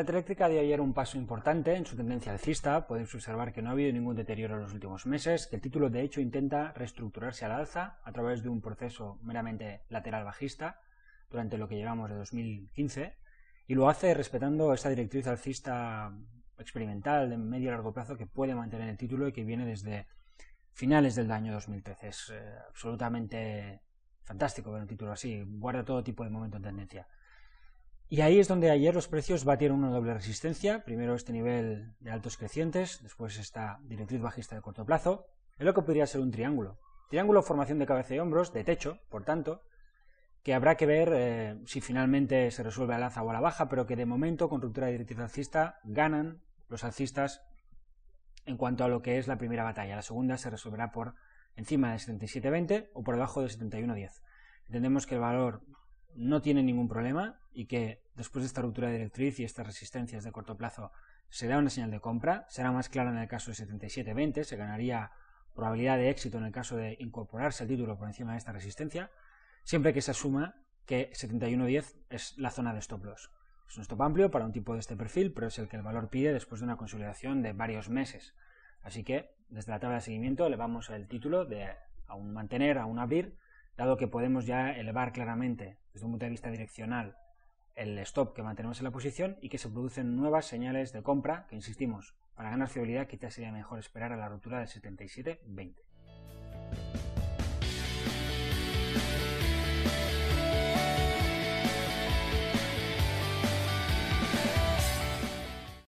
La eléctrica dio ayer un paso importante en su tendencia alcista. podemos observar que no ha habido ningún deterioro en los últimos meses, que el título de hecho intenta reestructurarse al alza a través de un proceso meramente lateral bajista durante lo que llevamos de 2015 y lo hace respetando esa directriz alcista experimental de medio y largo plazo que puede mantener el título y que viene desde finales del año 2013. Es eh, absolutamente fantástico ver un título así, guarda todo tipo de momento en tendencia. Y ahí es donde ayer los precios batieron una doble resistencia, primero este nivel de altos crecientes, después esta directriz bajista de corto plazo, es lo que podría ser un triángulo. Triángulo formación de cabeza y hombros, de techo, por tanto, que habrá que ver eh, si finalmente se resuelve al alza o a la baja, pero que de momento con ruptura de directriz alcista ganan los alcistas en cuanto a lo que es la primera batalla. La segunda se resolverá por encima de 77.20 o por debajo de 71.10. Entendemos que el valor no tiene ningún problema, y que después de esta ruptura de directriz y estas resistencias de corto plazo se da una señal de compra, será más clara en el caso de 77.20, se ganaría probabilidad de éxito en el caso de incorporarse el título por encima de esta resistencia, siempre que se asuma que 71.10 es la zona de stop loss. Es un stop amplio para un tipo de este perfil, pero es el que el valor pide después de una consolidación de varios meses. Así que desde la tabla de seguimiento elevamos el título de aún mantener, a un abrir, dado que podemos ya elevar claramente desde un punto de vista direccional el stop que mantenemos en la posición y que se producen nuevas señales de compra, que insistimos, para ganar fiabilidad quizás sería mejor esperar a la ruptura del 77.20.